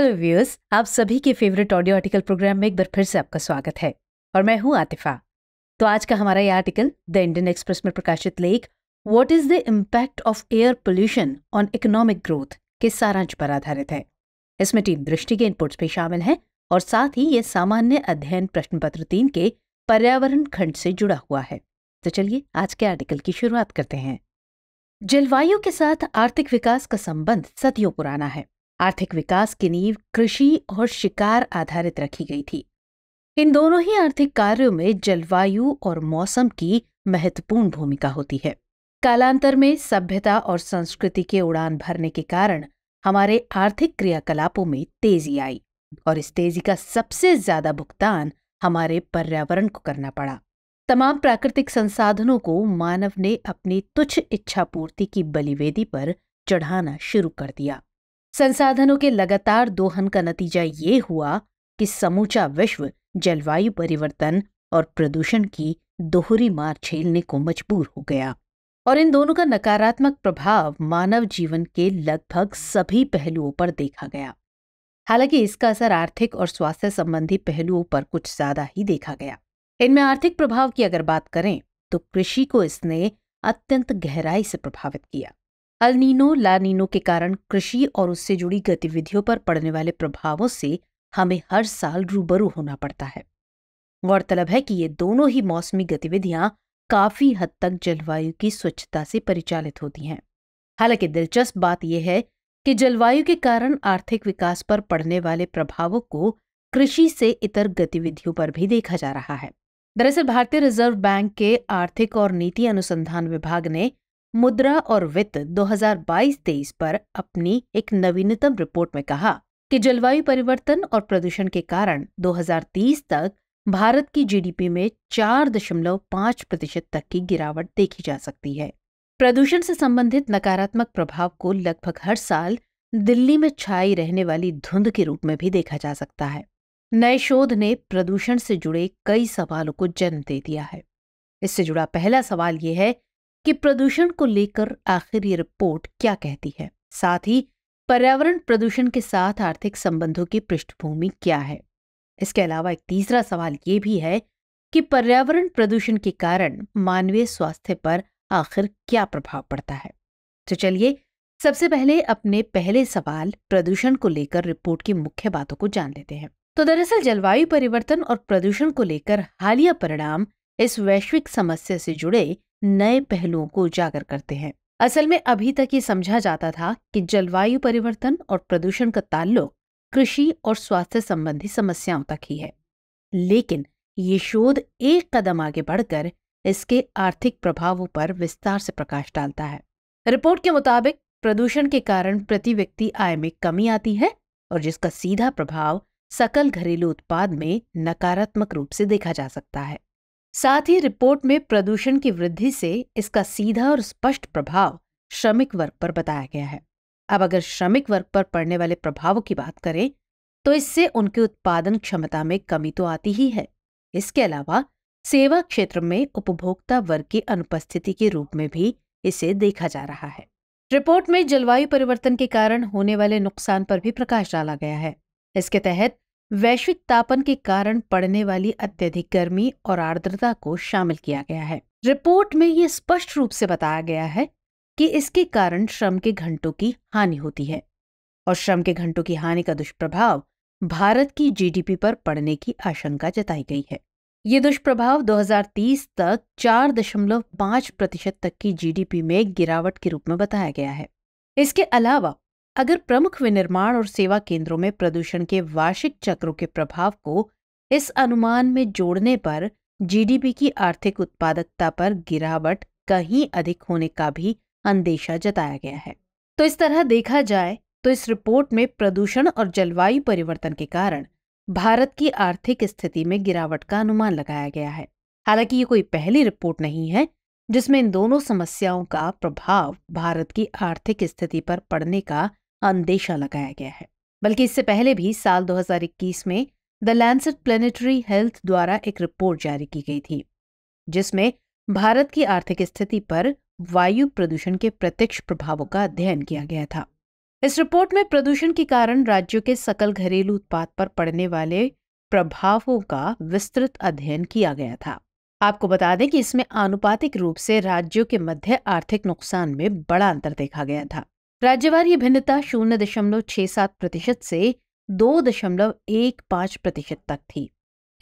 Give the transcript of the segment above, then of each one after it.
hello viewers आप सभी के फेवरेट ऑडियो आर्टिकल प्रोग्राम में एक बार फिर से आपका स्वागत है और मैं हूं आतिफा तो आज का हमारा यह आर्टिकल द इंडियन एक्सप्रेस में प्रकाशित लेख what is the impact of air pollution on economic growth के सारांश पर आधारित है इसमें टीम दृष्टि के इनपुट्स भी शामिल हैं और साथ ही ये सामान्य अध्ययन प्रश्न पत्र तीन के पर्यावरण खंड से जुड़ा हुआ है तो चलिए आज के आर्टिकल की शुरुआत करते हैं जलवायु के साथ आर्थिक विकास का संबंध सदियों पुराना है आर्थिक विकास की नींव कृषि और शिकार आधारित रखी गई थी इन दोनों ही आर्थिक कार्यों में जलवायु और मौसम की महत्वपूर्ण भूमिका होती है कालांतर में सभ्यता और संस्कृति के उड़ान भरने के कारण हमारे आर्थिक क्रियाकलापों में तेजी आई और इस तेजी का सबसे ज्यादा भुगतान हमारे पर्यावरण को करना पड़ा तमाम प्राकृतिक संसाधनों को मानव ने अपनी तुच्छ इच्छा पूर्ति की बलिवेदी पर चढ़ाना शुरू कर दिया संसाधनों के लगातार दोहन का नतीजा ये हुआ कि समूचा विश्व जलवायु परिवर्तन और प्रदूषण की दोहरी मार झेलने को मजबूर हो गया और इन दोनों का नकारात्मक प्रभाव मानव जीवन के लगभग सभी पहलुओं पर देखा गया हालांकि इसका असर आर्थिक और स्वास्थ्य संबंधी पहलुओं पर कुछ ज्यादा ही देखा गया इनमें आर्थिक प्रभाव की अगर बात करें तो कृषि को इसने अत्यंत गहराई से प्रभावित किया अलनीनो लानीनो के कारण कृषि और उससे जुड़ी गतिविधियों पर पड़ने वाले प्रभावों से हमें हर साल रूबरू होना पड़ता है गौरतलब है कि ये दोनों ही मौसमी गतिविधियां काफी हद तक जलवायु की स्वच्छता से परिचालित होती हैं हालांकि दिलचस्प बात यह है कि जलवायु के कारण आर्थिक विकास पर पड़ने वाले प्रभावों को कृषि से इतर गतिविधियों पर भी देखा जा रहा है दरअसल भारतीय रिजर्व बैंक के आर्थिक और नीति अनुसंधान विभाग ने मुद्रा और वित्त 2022-23 पर अपनी एक नवीनतम रिपोर्ट में कहा कि जलवायु परिवर्तन और प्रदूषण के कारण 2030 तक भारत की जीडीपी में 4.5 प्रतिशत तक की गिरावट देखी जा सकती है प्रदूषण से संबंधित नकारात्मक प्रभाव को लगभग हर साल दिल्ली में छाई रहने वाली धुंध के रूप में भी देखा जा सकता है नए शोध ने प्रदूषण से जुड़े कई सवालों को जन्म दे दिया है इससे जुड़ा पहला सवाल यह है कि प्रदूषण को लेकर आखिर ये रिपोर्ट क्या कहती है साथ ही पर्यावरण प्रदूषण के साथ आर्थिक संबंधों की पृष्ठभूमि क्या है इसके अलावा एक तीसरा सवाल ये भी है कि पर्यावरण प्रदूषण के कारण मानवीय स्वास्थ्य पर आखिर क्या प्रभाव पड़ता है तो चलिए सबसे पहले अपने पहले सवाल प्रदूषण को लेकर रिपोर्ट की मुख्य बातों को जान लेते हैं तो दरअसल जलवायु परिवर्तन और प्रदूषण को लेकर हालिया परिणाम इस वैश्विक समस्या से जुड़े नए पहलुओं को उजागर करते हैं असल में अभी तक ये समझा जाता था कि जलवायु परिवर्तन और प्रदूषण का ताल्लुक कृषि और स्वास्थ्य संबंधी समस्याओं तक ही है लेकिन ये शोध एक कदम आगे बढ़कर इसके आर्थिक प्रभावों पर विस्तार से प्रकाश डालता है रिपोर्ट के मुताबिक प्रदूषण के कारण प्रति व्यक्ति आय में कमी आती है और जिसका सीधा प्रभाव सकल घरेलू उत्पाद में नकारात्मक रूप से देखा जा सकता है साथ ही रिपोर्ट में प्रदूषण की वृद्धि से इसका सीधा और स्पष्ट प्रभाव श्रमिक वर्ग पर बताया गया है अब अगर श्रमिक वर्ग पर पड़ने वाले प्रभावों की बात करें तो इससे उनकी उत्पादन क्षमता में कमी तो आती ही है इसके अलावा सेवा क्षेत्र में उपभोक्ता वर्ग की अनुपस्थिति के रूप में भी इसे देखा जा रहा है रिपोर्ट में जलवायु परिवर्तन के कारण होने वाले नुकसान पर भी प्रकाश डाला गया है इसके तहत वैश्विक तापन के कारण पड़ने वाली अत्यधिक गर्मी और आर्द्रता को शामिल किया गया है रिपोर्ट में ये स्पष्ट रूप से बताया गया है कि इसके कारण श्रम के घंटों की हानि होती है और श्रम के घंटों की हानि का दुष्प्रभाव भारत की जीडीपी पर पड़ने की आशंका जताई गई है ये दुष्प्रभाव 2030 तक 4.5 प्रतिशत तक की जीडीपी में गिरावट के रूप में बताया गया है इसके अलावा अगर प्रमुख विनिर्माण और सेवा केंद्रों में प्रदूषण के वार्षिक चक्रों के प्रभाव को इस अनुमान में जोड़ने पर जीडीपी की आर्थिक उत्पादकता पर गिरावट कहीं अधिक होने का भी अंदेशा जताया गया है तो इस तरह देखा जाए तो इस रिपोर्ट में प्रदूषण और जलवायु परिवर्तन के कारण भारत की आर्थिक स्थिति में गिरावट का अनुमान लगाया गया है हालांकि ये कोई पहली रिपोर्ट नहीं है जिसमें इन दोनों समस्याओं का प्रभाव भारत की आर्थिक स्थिति पर पड़ने का अंदेशा लगाया गया है बल्कि इससे पहले भी साल 2021 में द लैंसेट प्लेनेटरी हेल्थ द्वारा एक रिपोर्ट जारी की गई थी जिसमें भारत की आर्थिक स्थिति पर वायु प्रदूषण के प्रत्यक्ष प्रभावों का अध्ययन किया गया था इस रिपोर्ट में प्रदूषण के कारण राज्यों के सकल घरेलू उत्पाद पर पड़ने वाले प्रभावों का विस्तृत अध्ययन किया गया था आपको बता दें कि इसमें आनुपातिक रूप से राज्यों के मध्य आर्थिक नुकसान में बड़ा अंतर देखा गया था राज्यवार भिन्नता शून्य दशमलव छह सात प्रतिशत से दो दशमलव एक पांच प्रतिशत तक थी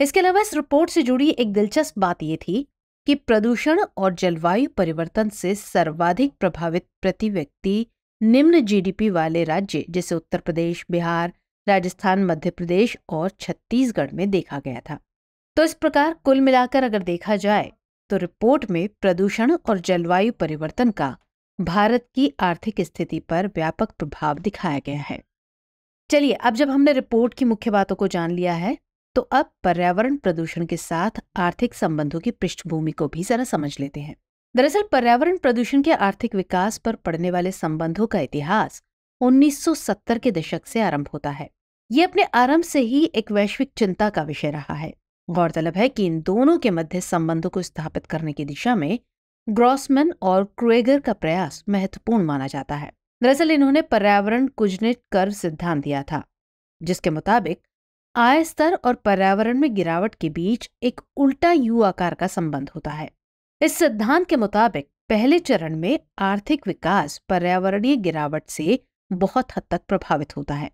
इसके अलावा इस रिपोर्ट से जुड़ी एक दिलचस्प बात यह थी कि प्रदूषण और जलवायु परिवर्तन से सर्वाधिक प्रभावित प्रति व्यक्ति निम्न जीडीपी वाले राज्य जैसे उत्तर प्रदेश बिहार राजस्थान मध्य प्रदेश और छत्तीसगढ़ में देखा गया था तो इस प्रकार कुल मिलाकर अगर देखा जाए तो रिपोर्ट में प्रदूषण और जलवायु परिवर्तन का भारत की आर्थिक स्थिति पर व्यापक प्रभाव दिखाया गया है चलिए अब जब हमने रिपोर्ट की मुख्य बातों को जान लिया है तो अब पर्यावरण प्रदूषण के साथ आर्थिक संबंधों की पृष्ठभूमि को भी जरा समझ लेते हैं दरअसल पर्यावरण प्रदूषण के आर्थिक विकास पर पड़ने वाले संबंधों का इतिहास 1970 के दशक से आरंभ होता है ये अपने आरंभ से ही एक वैश्विक चिंता का विषय रहा है गौरतलब है कि इन दोनों के मध्य संबंधों को स्थापित करने की दिशा में ग्रॉसमैन और क्रेगर का प्रयास महत्वपूर्ण माना जाता है दरअसल इन्होंने पर्यावरण कुजनिट कर सिद्धांत दिया था जिसके मुताबिक आय स्तर और पर्यावरण में गिरावट के बीच एक उल्टा यू आकार का संबंध होता है इस सिद्धांत के मुताबिक पहले चरण में आर्थिक विकास पर्यावरणीय गिरावट से बहुत हद तक प्रभावित होता है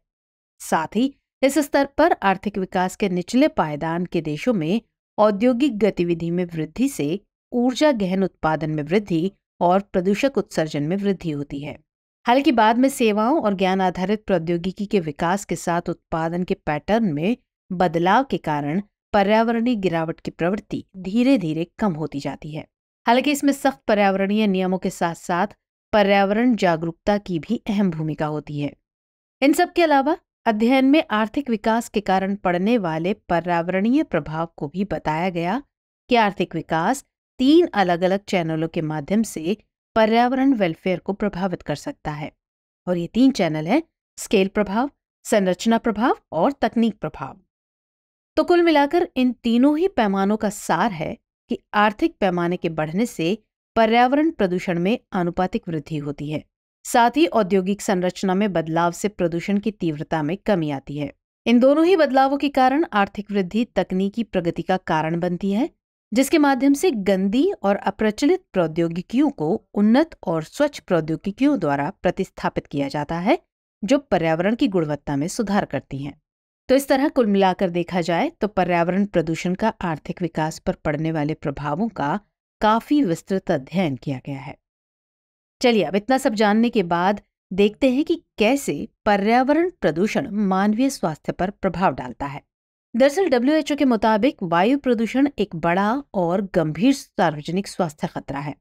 साथ ही इस स्तर पर आर्थिक विकास के निचले पायदान के देशों में औद्योगिक गतिविधि में वृद्धि से ऊर्जा गहन उत्पादन में वृद्धि और प्रदूषक उत्सर्जन में वृद्धि होती है हालांकि बाद में सेवाओं और ज्ञान आधारित प्रौद्योगिकी के विकास के साथ उत्पादन के पैटर्न में बदलाव के कारण पर्यावरणीय गिरावट की प्रवृत्ति धीरे धीरे कम होती जाती है हालांकि इसमें सख्त पर्यावरणीय नियमों के साथ साथ पर्यावरण जागरूकता की भी अहम भूमिका होती है इन सब के अलावा अध्ययन में आर्थिक विकास के कारण पड़ने वाले पर्यावरणीय प्रभाव को भी बताया गया कि आर्थिक विकास तीन अलग अलग चैनलों के माध्यम से पर्यावरण वेलफेयर को प्रभावित कर सकता है और ये तीन चैनल हैं स्केल प्रभाव संरचना प्रभाव और तकनीक प्रभाव तो कुल मिलाकर इन तीनों ही पैमानों का सार है कि आर्थिक पैमाने के बढ़ने से पर्यावरण प्रदूषण में आनुपातिक वृद्धि होती है साथ ही औद्योगिक संरचना में बदलाव से प्रदूषण की तीव्रता में कमी आती है इन दोनों ही बदलावों के कारण आर्थिक वृद्धि तकनीकी प्रगति का कारण बनती है जिसके माध्यम से गंदी और अप्रचलित प्रौद्योगिकियों को उन्नत और स्वच्छ प्रौद्योगिकियों द्वारा प्रतिस्थापित किया जाता है जो पर्यावरण की गुणवत्ता में सुधार करती हैं तो इस तरह कुल मिलाकर देखा जाए तो पर्यावरण प्रदूषण का आर्थिक विकास पर पड़ने वाले प्रभावों का काफी विस्तृत अध्ययन किया गया है चलिए अब इतना सब जानने के बाद देखते हैं कि कैसे पर्यावरण प्रदूषण मानवीय स्वास्थ्य पर प्रभाव डालता है दरअसल डब्ल्यूएचओ के मुताबिक वायु प्रदूषण एक बड़ा और गंभीर सार्वजनिक स्वास्थ्य खतरा है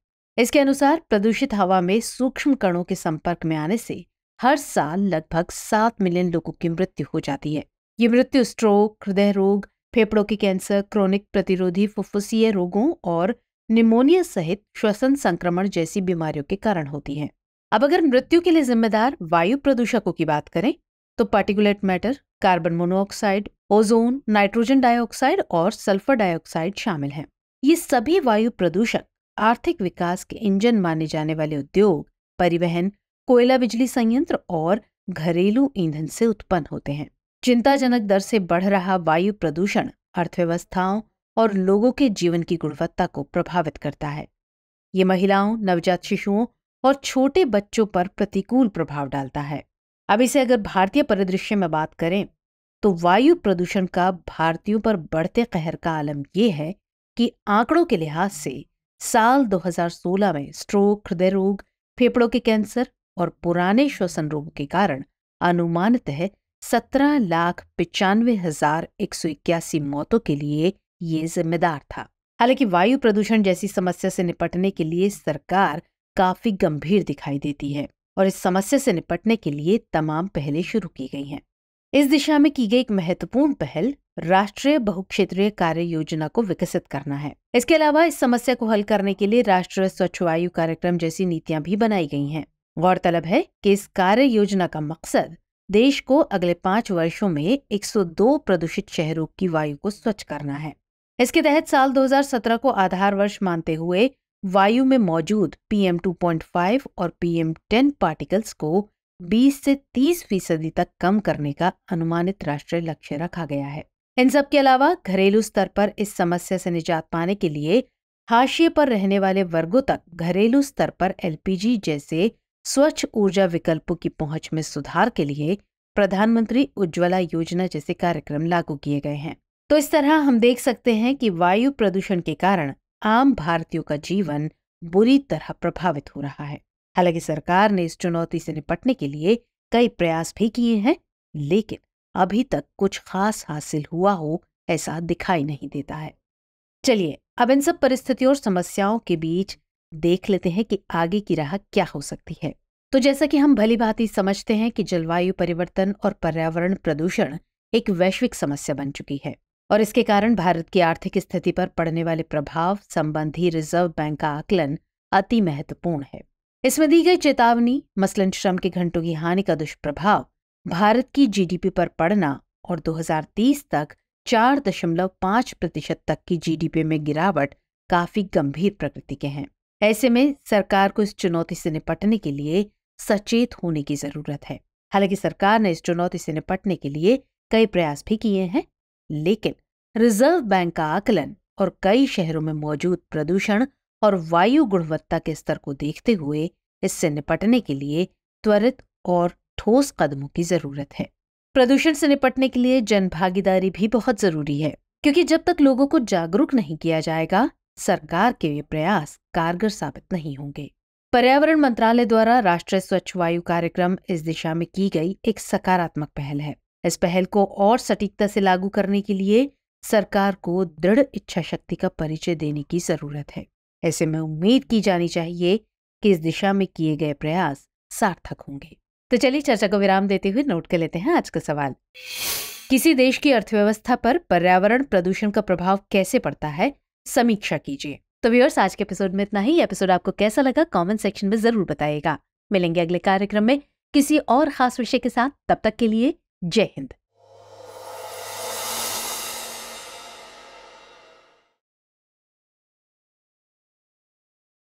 इसके अनुसार प्रदूषित हवा में सूक्ष्म कणों के संपर्क में आने से हर साल लगभग सात मिलियन लोगों की मृत्यु हो जाती है ये मृत्यु स्ट्रोक हृदय रोग फेफड़ों के कैंसर क्रोनिक प्रतिरोधी फुफ्फुसीय रोगों और निमोनिया सहित श्वसन संक्रमण जैसी बीमारियों के कारण होती है अब अगर मृत्यु के लिए जिम्मेदार वायु प्रदूषकों की बात करें तो particulate matter carbon monoxide ozone nitrogen dioxide और सल्फर डाइऑक्साइड शामिल हैं ये सभी वायु प्रदूषक आर्थिक विकास के इंजन माने जाने वाले उद्योग परिवहन कोयला बिजली संयंत्र और घरेलू ईंधन से उत्पन्न होते हैं चिंताजनक दर से बढ़ रहा वायु प्रदूषण अर्थव्यवस्थाओं और लोगों के जीवन की गुणवत्ता को प्रभावित करता है ये महिलाओं नवजात शिशुओं और छोटे बच्चों पर प्रतिकूल प्रभाव डालता है अब इसे अगर भारतीय परिदृश्य में बात करें तो वायु प्रदूषण का भारतीयों पर बढ़ते कहर का आलम यह है कि आंकड़ों के लिहाज से साल 2016 में स्ट्रोक हृदय रोग फेफड़ों के कैंसर और पुराने श्वसन रोग के कारण अनुमानतः सत्रह लाख पिचानवे हजार एक सौ इक्यासी मौतों के लिए ये जिम्मेदार था हालांकि वायु प्रदूषण जैसी समस्या से निपटने के लिए सरकार काफी गंभीर दिखाई देती है और इस समस्या से निपटने के लिए तमाम पहलें शुरू की गई हैं इस दिशा में की गई एक महत्वपूर्ण पहल राष्ट्रीय बहुक्षेत्रीय कार्य योजना को विकसित करना है इसके अलावा इस समस्या को हल करने के लिए राष्ट्रीय स्वच्छ वायु कार्यक्रम जैसी नीतियां भी बनाई गई हैं गौरतलब है कि इस कार्य योजना का मकसद देश को अगले पाँच वर्षों में 102 प्रदूषित शहरों की वायु को स्वच्छ करना है इसके तहत साल 2017 को आधार वर्ष मानते हुए वायु में मौजूद पीएम 2.5 और पीएम 10 पार्टिकल्स को 20 से 30 फीसदी तक कम करने का अनुमानित राष्ट्रीय लक्ष्य रखा गया है इन सब के अलावा घरेलू स्तर पर इस समस्या से निजात पाने के लिए हाशिए पर रहने वाले वर्गों तक घरेलू स्तर पर एलपीजी जैसे स्वच्छ ऊर्जा विकल्पों की पहुंच में सुधार के लिए प्रधानमंत्री उज्ज्वला योजना जैसे कार्यक्रम लागू किए गए हैं तो इस तरह हम देख सकते हैं कि वायु प्रदूषण के कारण आम भारतीयों का जीवन बुरी तरह प्रभावित हो रहा है हालांकि सरकार ने इस चुनौती से निपटने के लिए कई प्रयास भी किए हैं लेकिन अभी तक कुछ खास हासिल हुआ हो ऐसा दिखाई नहीं देता है चलिए अब इन सब परिस्थितियों और समस्याओं के बीच देख लेते हैं कि आगे की राह क्या हो सकती है तो जैसा कि हम भली भांति समझते हैं कि जलवायु परिवर्तन और पर्यावरण प्रदूषण एक वैश्विक समस्या बन चुकी है और इसके कारण भारत की आर्थिक स्थिति पर पड़ने वाले प्रभाव संबंधी रिजर्व बैंक का आकलन अति महत्वपूर्ण है इसमें दी गई चेतावनी मसलन श्रम के घंटों की हानि का दुष्प्रभाव भारत की जीडीपी पर पड़ना और 2030 तक 4.5 प्रतिशत तक की जीडीपी में गिरावट काफी गंभीर प्रकृति के हैं ऐसे में सरकार को इस चुनौती से निपटने के लिए सचेत होने की जरूरत है हालांकि सरकार ने इस चुनौती से निपटने के लिए कई प्रयास भी किए हैं लेकिन रिजर्व बैंक का आकलन और कई शहरों में मौजूद प्रदूषण और वायु गुणवत्ता के स्तर को देखते हुए इससे निपटने के लिए त्वरित और ठोस कदमों की जरूरत है प्रदूषण से निपटने के लिए जन भागीदारी भी बहुत जरूरी है क्योंकि जब तक लोगों को जागरूक नहीं किया जाएगा सरकार के ये प्रयास कारगर साबित नहीं होंगे पर्यावरण मंत्रालय द्वारा राष्ट्रीय स्वच्छ वायु कार्यक्रम इस दिशा में की गई एक सकारात्मक पहल है इस पहल को और सटीकता से लागू करने के लिए सरकार को दृढ़ इच्छा शक्ति का परिचय देने की जरूरत है ऐसे में उम्मीद की जानी चाहिए कि इस दिशा में किए गए प्रयास सार्थक होंगे तो चलिए चर्चा को विराम देते हुए नोट कर लेते हैं आज का सवाल किसी देश की अर्थव्यवस्था पर पर्यावरण प्रदूषण का प्रभाव कैसे पड़ता है समीक्षा कीजिए तो व्यूअर्स आज के एपिसोड में इतना ही एपिसोड आपको कैसा लगा कमेंट सेक्शन में जरूर बताएगा मिलेंगे अगले कार्यक्रम में किसी और खास विषय के साथ तब तक के लिए जय हिंद